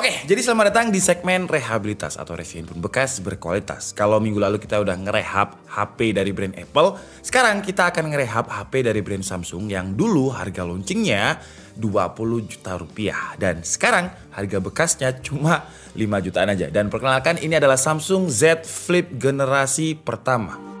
Oke, jadi selamat datang di segmen rehabilitas atau review pun bekas berkualitas. Kalau minggu lalu kita udah ngerehab HP dari brand Apple, sekarang kita akan ngerehab HP dari brand Samsung yang dulu harga launchingnya 20 juta rupiah dan sekarang harga bekasnya cuma 5 jutaan aja. Dan perkenalkan ini adalah Samsung Z Flip generasi pertama.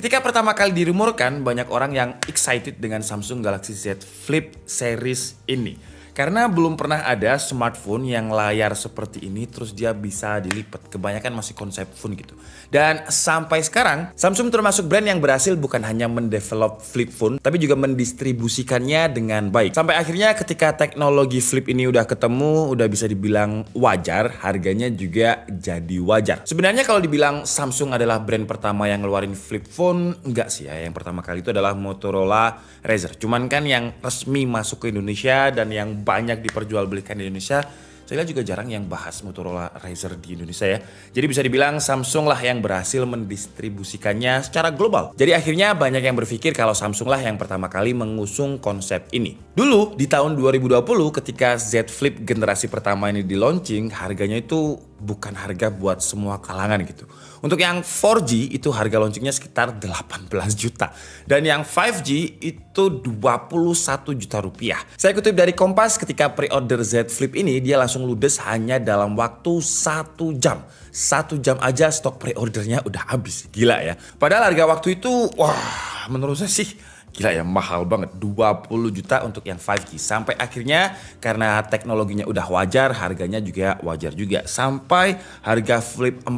Ketika pertama kali dirumorkan, banyak orang yang excited dengan Samsung Galaxy Z Flip series ini. Karena belum pernah ada smartphone yang layar seperti ini terus dia bisa dilipat. Kebanyakan masih konsep phone gitu. Dan sampai sekarang Samsung termasuk brand yang berhasil bukan hanya mendevelop flip phone tapi juga mendistribusikannya dengan baik. Sampai akhirnya ketika teknologi flip ini udah ketemu, udah bisa dibilang wajar, harganya juga jadi wajar. Sebenarnya kalau dibilang Samsung adalah brand pertama yang ngeluarin flip phone, enggak sih ya. Yang pertama kali itu adalah Motorola Razr. Cuman kan yang resmi masuk ke Indonesia dan yang banyak diperjualbelikan di Indonesia. Saya juga jarang yang bahas Motorola Razr di Indonesia ya. Jadi bisa dibilang Samsung lah yang berhasil mendistribusikannya secara global. Jadi akhirnya banyak yang berpikir kalau Samsung lah yang pertama kali mengusung konsep ini. Dulu di tahun 2020 ketika Z Flip generasi pertama ini di launching harganya itu bukan harga buat semua kalangan gitu. Untuk yang 4G itu harga launchingnya sekitar 18 juta dan yang 5G itu 21 juta rupiah. Saya kutip dari Kompas ketika pre-order Z Flip ini dia langsung ludes hanya dalam waktu satu jam. Satu jam aja stok pre-ordernya udah habis. Gila ya. Padahal harga waktu itu wah menurut saya sih gila ya mahal banget 20 juta untuk yang 5G sampai akhirnya karena teknologinya udah wajar harganya juga wajar juga sampai harga flip 4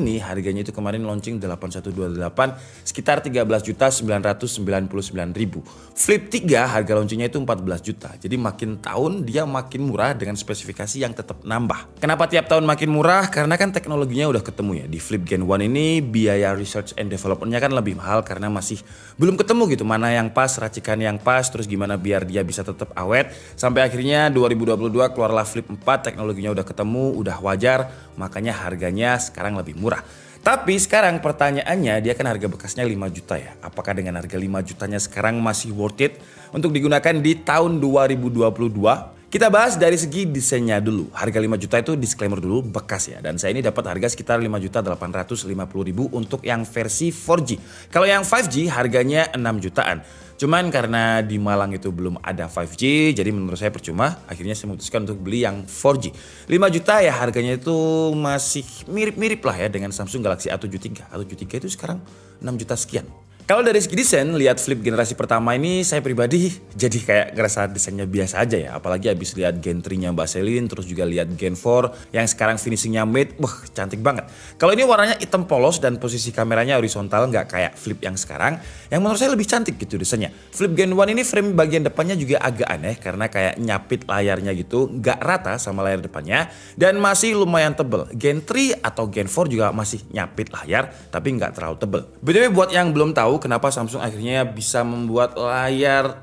ini harganya itu kemarin launching 8128 sekitar 13 juta 999 ribu flip 3 harga launchingnya itu 14 juta jadi makin tahun dia makin murah dengan spesifikasi yang tetap nambah kenapa tiap tahun makin murah karena kan teknologinya udah ketemu ya di flip gen 1 ini biaya research and developmentnya kan lebih mahal karena masih belum ketemu gitu mana yang pas, racikan yang pas, terus gimana biar dia bisa tetap awet. Sampai akhirnya 2022 keluarlah Flip 4, teknologinya udah ketemu, udah wajar, makanya harganya sekarang lebih murah. Tapi sekarang pertanyaannya dia kan harga bekasnya 5 juta ya. Apakah dengan harga 5 jutanya sekarang masih worth it untuk digunakan di tahun 2022? Kita bahas dari segi desainnya dulu. Harga 5 juta itu disclaimer dulu bekas ya. Dan saya ini dapat harga sekitar 5 juta 850 ribu untuk yang versi 4G. Kalau yang 5G harganya 6 jutaan. Cuman karena di Malang itu belum ada 5G, jadi menurut saya percuma. Akhirnya saya memutuskan untuk beli yang 4G. 5 juta ya harganya itu masih mirip-mirip lah ya dengan Samsung Galaxy A73. A73 itu sekarang 6 juta sekian. Kalau dari segi desain, lihat flip generasi pertama ini saya pribadi jadi kayak ngerasa desainnya biasa aja ya. Apalagi habis lihat Gen 3-nya Mbak Selin, terus juga lihat Gen 4 yang sekarang finishingnya mid, wah cantik banget. Kalau ini warnanya hitam polos dan posisi kameranya horizontal nggak kayak flip yang sekarang, yang menurut saya lebih cantik gitu desainnya. Flip Gen 1 ini frame bagian depannya juga agak aneh karena kayak nyapit layarnya gitu, nggak rata sama layar depannya dan masih lumayan tebel. Gen 3 atau Gen 4 juga masih nyapit layar tapi nggak terlalu tebel. BTW buat yang belum tahu tahu kenapa Samsung akhirnya bisa membuat layar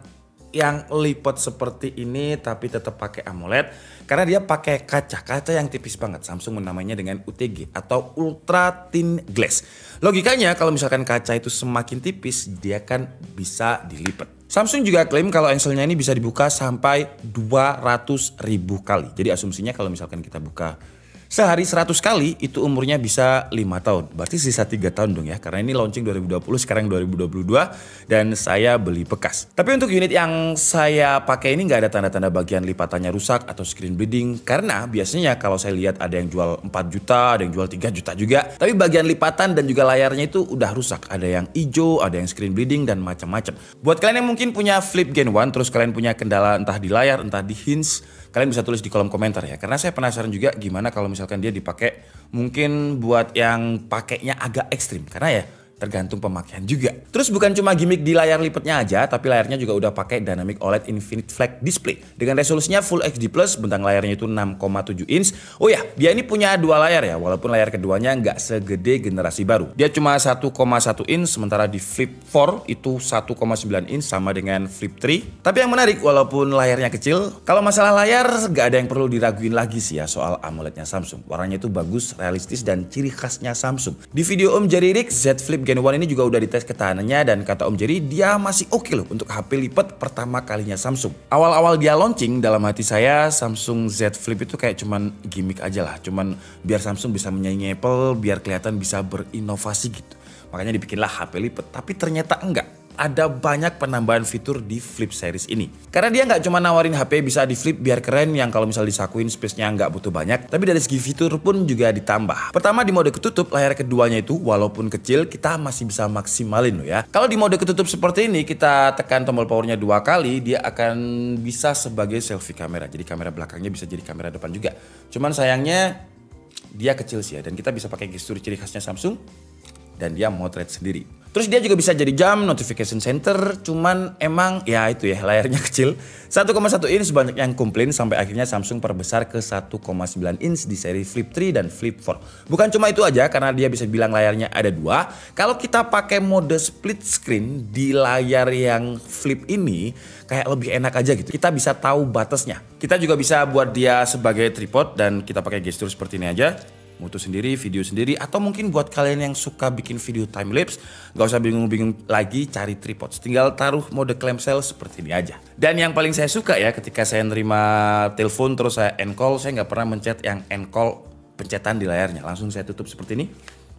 yang lipat seperti ini tapi tetap pakai AMOLED karena dia pakai kaca-kaca yang tipis banget. Samsung menamainya dengan UTG atau Ultra Thin Glass. Logikanya kalau misalkan kaca itu semakin tipis, dia kan bisa dilipat. Samsung juga klaim kalau engselnya ini bisa dibuka sampai 200.000 ribu kali. Jadi asumsinya kalau misalkan kita buka Sehari 100 kali itu umurnya bisa 5 tahun. Berarti sisa 3 tahun dong ya. Karena ini launching 2020 sekarang 2022 dan saya beli bekas. Tapi untuk unit yang saya pakai ini nggak ada tanda-tanda bagian lipatannya rusak atau screen bleeding. Karena biasanya kalau saya lihat ada yang jual 4 juta, ada yang jual 3 juta juga. Tapi bagian lipatan dan juga layarnya itu udah rusak. Ada yang hijau, ada yang screen bleeding dan macam-macam. Buat kalian yang mungkin punya Flip Gen 1 terus kalian punya kendala entah di layar, entah di hinge kalian bisa tulis di kolom komentar ya. Karena saya penasaran juga gimana kalau misalkan dia dipakai mungkin buat yang pakainya agak ekstrim. Karena ya tergantung pemakaian juga. Terus bukan cuma gimmick di layar lipatnya aja, tapi layarnya juga udah pakai Dynamic OLED Infinite Flex Display. Dengan resolusinya Full HD+, bentang layarnya itu 6,7 inch. Oh ya, dia ini punya dua layar ya, walaupun layar keduanya nggak segede generasi baru. Dia cuma 1,1 inch, sementara di Flip 4 itu 1,9 inch sama dengan Flip 3. Tapi yang menarik, walaupun layarnya kecil, kalau masalah layar nggak ada yang perlu diraguin lagi sih ya soal AMOLED-nya Samsung. Warnanya itu bagus, realistis, dan ciri khasnya Samsung. Di video Om Jari Rick, Z Flip Gen 1 ini juga udah dites ketahanannya dan kata Om Jerry dia masih oke okay loh untuk HP lipat pertama kalinya Samsung. Awal-awal dia launching dalam hati saya Samsung Z Flip itu kayak cuman gimmick aja lah, cuman biar Samsung bisa menyaingi Apple, biar kelihatan bisa berinovasi gitu. Makanya dibikinlah HP lipat, tapi ternyata enggak ada banyak penambahan fitur di Flip series ini. Karena dia nggak cuma nawarin HP bisa di flip biar keren yang kalau misal disakuin space-nya nggak butuh banyak, tapi dari segi fitur pun juga ditambah. Pertama di mode ketutup, layar keduanya itu walaupun kecil kita masih bisa maksimalin loh ya. Kalau di mode ketutup seperti ini kita tekan tombol powernya dua kali, dia akan bisa sebagai selfie kamera. Jadi kamera belakangnya bisa jadi kamera depan juga. Cuman sayangnya dia kecil sih ya dan kita bisa pakai gestur ciri khasnya Samsung dan dia motret sendiri. Terus dia juga bisa jadi jam, notification center, cuman emang ya itu ya layarnya kecil. 1,1 inch banyak yang komplain sampai akhirnya Samsung perbesar ke 1,9 inch di seri Flip 3 dan Flip 4. Bukan cuma itu aja karena dia bisa bilang layarnya ada dua. Kalau kita pakai mode split screen di layar yang Flip ini kayak lebih enak aja gitu. Kita bisa tahu batasnya. Kita juga bisa buat dia sebagai tripod dan kita pakai gesture seperti ini aja mutu sendiri, video sendiri, atau mungkin buat kalian yang suka bikin video time lapse, gak usah bingung-bingung lagi cari tripod. Tinggal taruh mode clamshell seperti ini aja. Dan yang paling saya suka ya ketika saya nerima telepon terus saya end call, saya nggak pernah mencet yang end call pencetan di layarnya. Langsung saya tutup seperti ini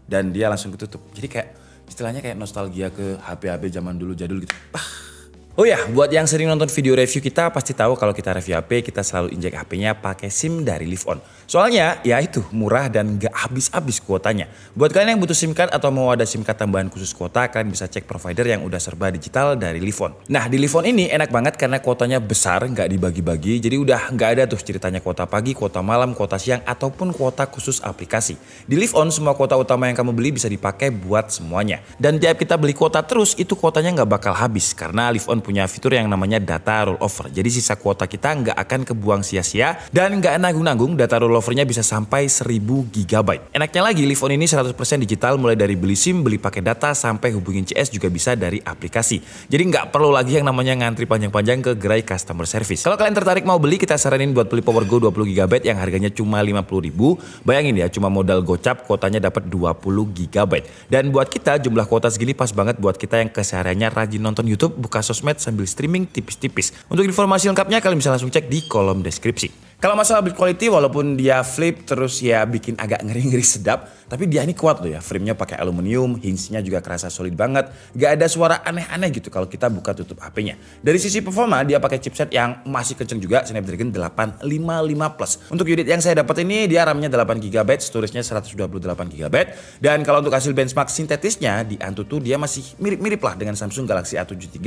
dan dia langsung ketutup. Jadi kayak istilahnya kayak nostalgia ke HP-HP zaman dulu jadul gitu. Bah Oh ya, buat yang sering nonton video review kita pasti tahu kalau kita review HP kita selalu injek HP-nya pakai SIM dari Live On. Soalnya ya itu murah dan gak habis-habis kuotanya. Buat kalian yang butuh SIM card atau mau ada SIM card tambahan khusus kuota, kalian bisa cek provider yang udah serba digital dari Live On. Nah di Live On ini enak banget karena kuotanya besar, nggak dibagi-bagi, jadi udah nggak ada tuh ceritanya kuota pagi, kuota malam, kuota siang, ataupun kuota khusus aplikasi. Di Live On semua kuota utama yang kamu beli bisa dipakai buat semuanya. Dan tiap kita beli kuota terus, itu kuotanya nggak bakal habis karena Live On punya fitur yang namanya data rollover. Jadi sisa kuota kita nggak akan kebuang sia-sia dan nggak nanggung-nanggung data rollovernya bisa sampai 1000 GB. Enaknya lagi, Live ini 100% digital mulai dari beli SIM, beli pakai data, sampai hubungin CS juga bisa dari aplikasi. Jadi nggak perlu lagi yang namanya ngantri panjang-panjang ke gerai customer service. Kalau kalian tertarik mau beli, kita saranin buat beli PowerGo 20 GB yang harganya cuma 50 ribu. Bayangin ya, cuma modal gocap kuotanya dapat 20 GB. Dan buat kita, jumlah kuota segini pas banget buat kita yang kesehariannya rajin nonton YouTube, buka sosmed, sosmed sambil streaming tipis-tipis. Untuk informasi lengkapnya kalian bisa langsung cek di kolom deskripsi. Kalau masalah build quality walaupun dia flip terus ya bikin agak ngeri-ngeri sedap. Tapi dia ini kuat loh ya. Frame-nya pakai aluminium, hinge-nya juga kerasa solid banget. Gak ada suara aneh-aneh gitu kalau kita buka tutup HP-nya. Dari sisi performa dia pakai chipset yang masih kenceng juga Snapdragon 855 Plus. Untuk unit yang saya dapat ini dia RAM-nya 8GB, storage-nya 128GB. Dan kalau untuk hasil benchmark sintetisnya di Antutu dia masih mirip-mirip lah dengan Samsung Galaxy A73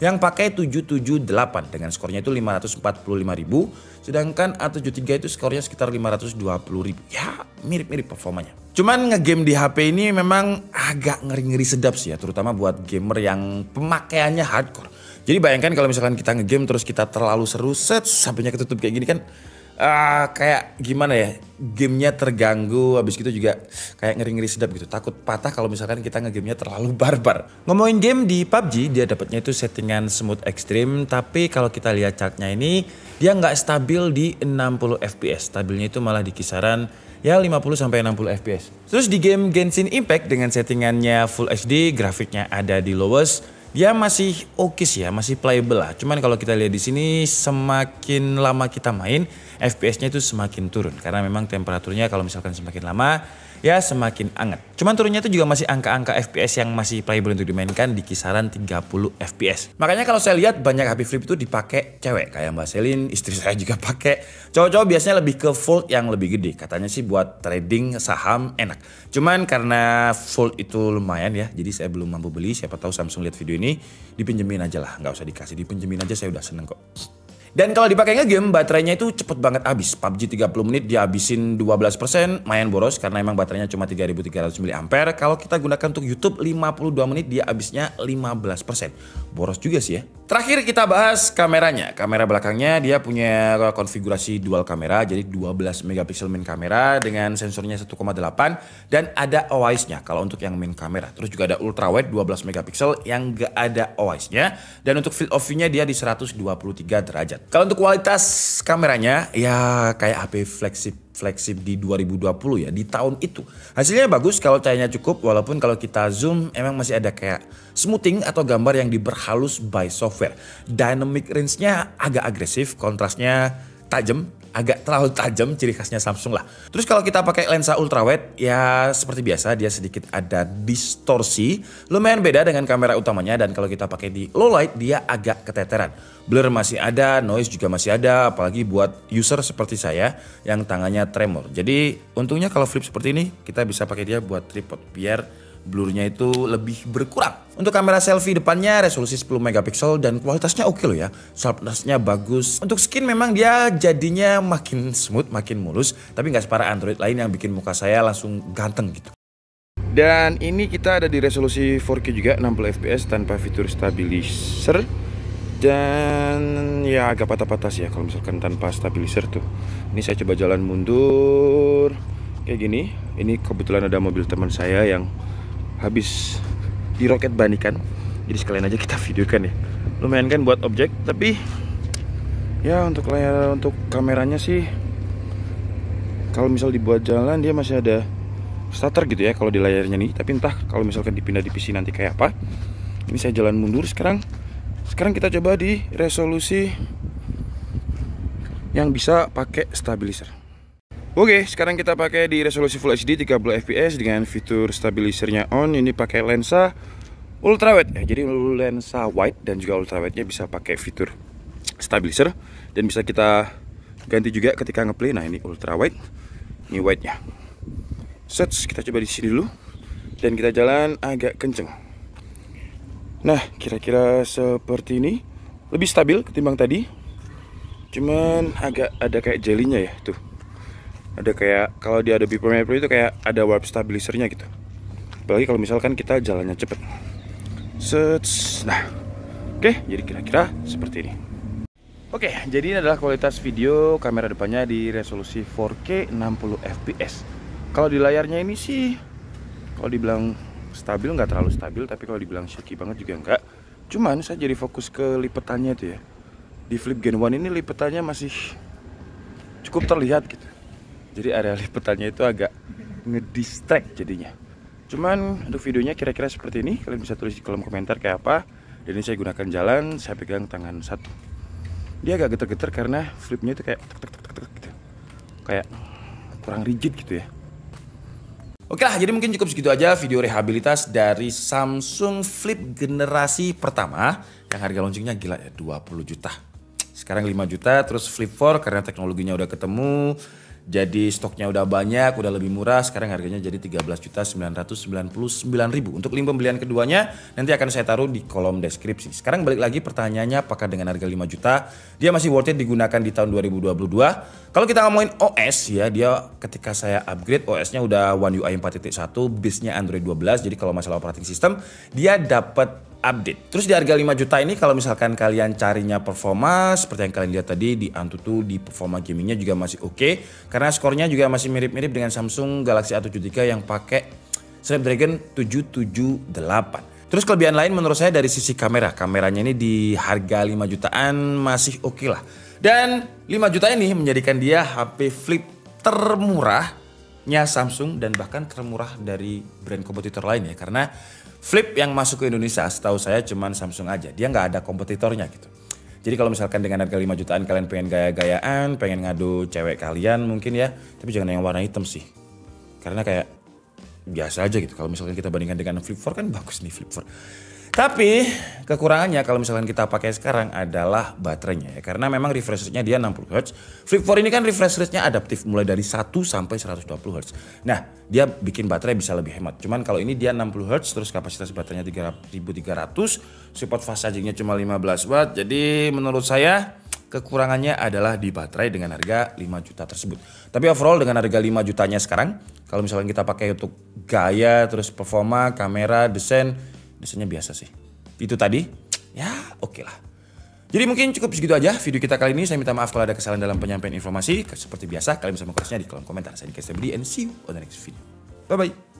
yang pakai 778 dengan skornya itu 545.000 Sedangkan A73 itu skornya sekitar 520 ribu. Ya mirip-mirip performanya. Cuman ngegame di HP ini memang agak ngeri-ngeri sedap sih ya. Terutama buat gamer yang pemakaiannya hardcore. Jadi bayangkan kalau misalkan kita ngegame terus kita terlalu seru set sampainya ketutup kayak gini kan uh, kayak gimana ya gamenya terganggu habis gitu juga kayak ngeri-ngeri sedap gitu takut patah kalau misalkan kita ngegamenya terlalu barbar ngomongin game di PUBG dia dapatnya itu settingan smooth extreme tapi kalau kita lihat chartnya ini dia nggak stabil di 60 fps stabilnya itu malah di kisaran ya 50 sampai 60 fps terus di game Genshin Impact dengan settingannya full HD grafiknya ada di lowest dia ya, masih oke sih ya, masih playable lah. Cuman kalau kita lihat di sini semakin lama kita main, FPS-nya itu semakin turun karena memang temperaturnya kalau misalkan semakin lama ya semakin anget. Cuman turunnya itu juga masih angka-angka FPS yang masih playable untuk dimainkan di kisaran 30 FPS. Makanya kalau saya lihat banyak HP flip itu dipakai cewek kayak Mbak Selin, istri saya juga pakai. Cowok-cowok biasanya lebih ke fold yang lebih gede. Katanya sih buat trading saham enak. Cuman karena fold itu lumayan ya, jadi saya belum mampu beli. Siapa tahu Samsung lihat video ini dipinjemin aja lah, nggak usah dikasih, dipinjemin aja saya udah seneng kok. Dan kalau dipakai ngegame baterainya itu cepet banget habis. PUBG 30 menit dia belas 12%, main boros karena emang baterainya cuma 3300 mAh. Kalau kita gunakan untuk YouTube 52 menit dia habisnya 15% boros juga sih ya. Terakhir kita bahas kameranya. Kamera belakangnya dia punya konfigurasi dual kamera jadi 12 megapiksel main kamera dengan sensornya 1,8 dan ada OIS-nya kalau untuk yang main kamera. Terus juga ada ultra wide 12 megapiksel yang gak ada OIS-nya dan untuk field of view-nya dia di 123 derajat. Kalau untuk kualitas kameranya ya kayak HP flagship flagship di 2020 ya di tahun itu. Hasilnya bagus kalau cahayanya cukup walaupun kalau kita zoom emang masih ada kayak smoothing atau gambar yang diperhalus by software. Dynamic range-nya agak agresif, kontrasnya tajam agak terlalu tajam ciri khasnya Samsung lah. Terus kalau kita pakai lensa ultrawide ya seperti biasa dia sedikit ada distorsi. Lumayan beda dengan kamera utamanya dan kalau kita pakai di low light dia agak keteteran. Blur masih ada, noise juga masih ada apalagi buat user seperti saya yang tangannya tremor. Jadi untungnya kalau flip seperti ini kita bisa pakai dia buat tripod biar blurnya itu lebih berkurang. Untuk kamera selfie depannya resolusi 10 megapiksel dan kualitasnya oke okay loh ya. Sharpnessnya bagus. Untuk skin memang dia jadinya makin smooth, makin mulus. Tapi nggak separah Android lain yang bikin muka saya langsung ganteng gitu. Dan ini kita ada di resolusi 4K juga 60 fps tanpa fitur stabilizer dan ya agak patah-patah sih ya kalau misalkan tanpa stabilizer tuh. Ini saya coba jalan mundur kayak gini. Ini kebetulan ada mobil teman saya yang habis di roket banikan jadi sekalian aja kita videokan ya lumayan kan buat objek tapi ya untuk layar untuk kameranya sih kalau misal dibuat jalan dia masih ada starter gitu ya kalau di layarnya nih tapi entah kalau misalkan dipindah di PC nanti kayak apa ini saya jalan mundur sekarang sekarang kita coba di resolusi yang bisa pakai stabilizer Oke, sekarang kita pakai di resolusi Full HD 30 fps dengan fitur stabilisernya on. Ini pakai lensa ultrawide ya. Jadi lensa wide dan juga ultrawide-nya bisa pakai fitur stabilizer dan bisa kita ganti juga ketika ngeplay. Nah, ini ultrawide, ini wide-nya. Set, kita coba di sini dulu dan kita jalan agak kenceng. Nah, kira-kira seperti ini. Lebih stabil ketimbang tadi. Cuman agak ada kayak jelinya ya, tuh ada kayak kalau di Adobe Premiere Pro itu kayak ada warp stabilisernya gitu apalagi kalau misalkan kita jalannya cepet Search. nah oke jadi kira-kira seperti ini oke jadi ini adalah kualitas video kamera depannya di resolusi 4K 60 fps kalau di layarnya ini sih kalau dibilang stabil nggak terlalu stabil tapi kalau dibilang shaky banget juga nggak cuman saya jadi fokus ke lipetannya itu ya di flip gen 1 ini lipetannya masih cukup terlihat gitu jadi area liputannya itu agak ngedistract jadinya cuman untuk videonya kira-kira seperti ini kalian bisa tulis di kolom komentar kayak apa dan ini saya gunakan jalan saya pegang tangan satu dia agak geter-geter karena flipnya itu kayak -tuk -tuk -tuk -tuk gitu. kayak kurang rigid gitu ya Oke lah, jadi mungkin cukup segitu aja video rehabilitas dari Samsung Flip generasi pertama yang harga launchingnya gila ya 20 juta. Sekarang 5 juta, terus Flip 4 karena teknologinya udah ketemu, jadi stoknya udah banyak, udah lebih murah. Sekarang harganya jadi juta ribu Untuk link pembelian keduanya nanti akan saya taruh di kolom deskripsi. Sekarang balik lagi pertanyaannya apakah dengan harga 5 juta dia masih worth it digunakan di tahun 2022? Kalau kita ngomongin OS ya, dia ketika saya upgrade OS-nya udah One UI 4.1, satu bisnya Android 12. Jadi kalau masalah operating system, dia dapat update. Terus di harga 5 juta ini kalau misalkan kalian carinya performa seperti yang kalian lihat tadi di Antutu di performa gamingnya juga masih oke. Okay, karena skornya juga masih mirip-mirip dengan Samsung Galaxy A73 yang pakai Snapdragon 778. Terus kelebihan lain menurut saya dari sisi kamera. Kameranya ini di harga 5 jutaan masih oke okay lah. Dan 5 juta ini menjadikan dia HP flip termurahnya Samsung dan bahkan termurah dari brand kompetitor lain ya. Karena Flip yang masuk ke Indonesia setahu saya cuman Samsung aja. Dia nggak ada kompetitornya gitu. Jadi kalau misalkan dengan harga 5 jutaan kalian pengen gaya-gayaan, pengen ngadu cewek kalian mungkin ya, tapi jangan yang warna hitam sih. Karena kayak biasa aja gitu. Kalau misalkan kita bandingkan dengan Flip 4 kan bagus nih Flip 4. Tapi kekurangannya kalau misalkan kita pakai sekarang adalah baterainya ya. Karena memang refresh rate-nya dia 60 Hz. Flip 4 ini kan refresh rate-nya adaptif mulai dari 1 sampai 120 Hz. Nah, dia bikin baterai bisa lebih hemat. Cuman kalau ini dia 60 Hz terus kapasitas baterainya 3300, support fast charging-nya cuma 15 watt. Jadi menurut saya kekurangannya adalah di baterai dengan harga 5 juta tersebut. Tapi overall dengan harga 5 jutanya sekarang, kalau misalkan kita pakai untuk gaya, terus performa, kamera, desain, biasanya biasa sih. Itu tadi, ya oke okay lah. Jadi mungkin cukup segitu aja video kita kali ini. Saya minta maaf kalau ada kesalahan dalam penyampaian informasi. Seperti biasa, kalian bisa mengkoreksinya di kolom komentar. Saya Dika Stabili and see you on the next video. Bye-bye.